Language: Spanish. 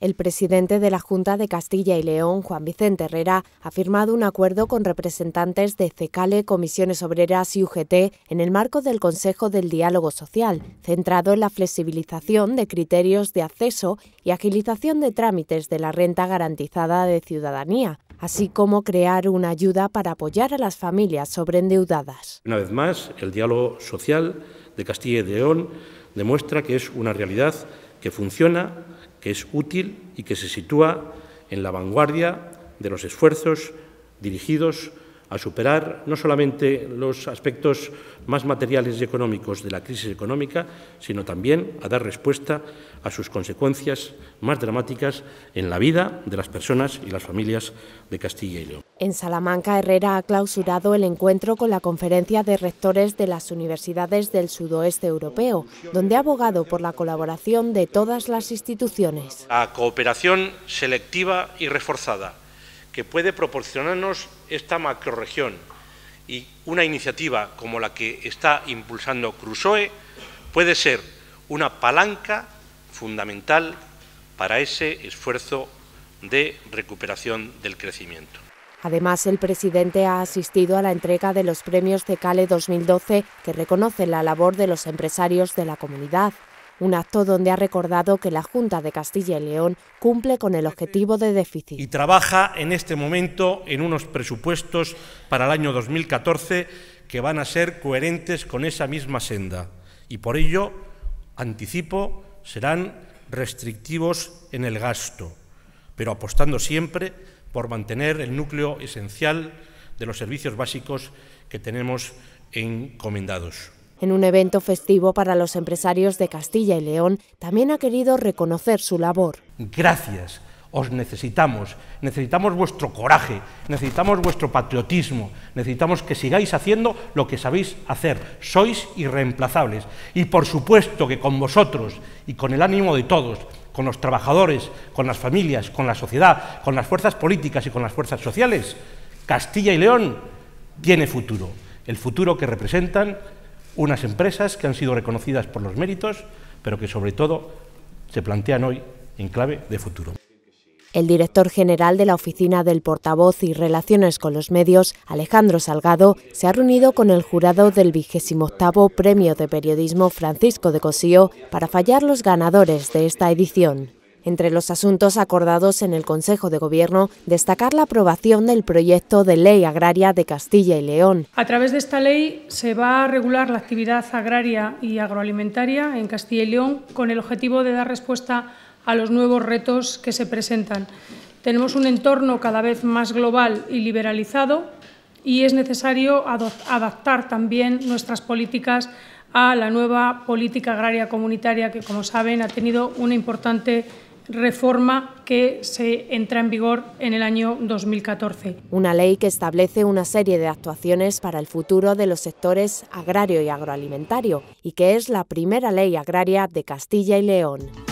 El presidente de la Junta de Castilla y León, Juan Vicente Herrera, ha firmado un acuerdo con representantes de CECALE, Comisiones Obreras y UGT en el marco del Consejo del Diálogo Social, centrado en la flexibilización de criterios de acceso y agilización de trámites de la renta garantizada de ciudadanía, así como crear una ayuda para apoyar a las familias sobreendeudadas. Una vez más, el diálogo social de Castilla y León demuestra que es una realidad que funciona que es útil y que se sitúa en la vanguardia de los esfuerzos dirigidos a superar no solamente los aspectos más materiales y económicos de la crisis económica, sino también a dar respuesta a sus consecuencias más dramáticas en la vida de las personas y las familias de Castilla y León. En Salamanca, Herrera ha clausurado el encuentro con la Conferencia de Rectores de las Universidades del Sudoeste Europeo, donde ha abogado por la colaboración de todas las instituciones. La cooperación selectiva y reforzada que puede proporcionarnos esta macroregión. Y una iniciativa como la que está impulsando Crusoe puede ser una palanca fundamental para ese esfuerzo de recuperación del crecimiento. Además, el presidente ha asistido a la entrega de los premios de Cale 2012 que reconocen la labor de los empresarios de la comunidad un acto donde ha recordado que la Junta de Castilla y León cumple con el objetivo de déficit. Y trabaja en este momento en unos presupuestos para el año 2014 que van a ser coherentes con esa misma senda. Y por ello, anticipo, serán restrictivos en el gasto, pero apostando siempre por mantener el núcleo esencial de los servicios básicos que tenemos encomendados. En un evento festivo para los empresarios de Castilla y León, también ha querido reconocer su labor. Gracias, os necesitamos, necesitamos vuestro coraje, necesitamos vuestro patriotismo, necesitamos que sigáis haciendo lo que sabéis hacer, sois irreemplazables. Y por supuesto que con vosotros y con el ánimo de todos, con los trabajadores, con las familias, con la sociedad, con las fuerzas políticas y con las fuerzas sociales, Castilla y León tiene futuro, el futuro que representan unas empresas que han sido reconocidas por los méritos, pero que sobre todo se plantean hoy en clave de futuro. El director general de la Oficina del Portavoz y Relaciones con los Medios, Alejandro Salgado, se ha reunido con el jurado del 28 Premio de Periodismo Francisco de Cosío para fallar los ganadores de esta edición. Entre los asuntos acordados en el Consejo de Gobierno, destacar la aprobación del proyecto de ley agraria de Castilla y León. A través de esta ley se va a regular la actividad agraria y agroalimentaria en Castilla y León con el objetivo de dar respuesta a los nuevos retos que se presentan. Tenemos un entorno cada vez más global y liberalizado y es necesario adaptar también nuestras políticas a la nueva política agraria comunitaria que, como saben, ha tenido una importante reforma que se entra en vigor en el año 2014. Una ley que establece una serie de actuaciones para el futuro de los sectores agrario y agroalimentario y que es la primera ley agraria de Castilla y León.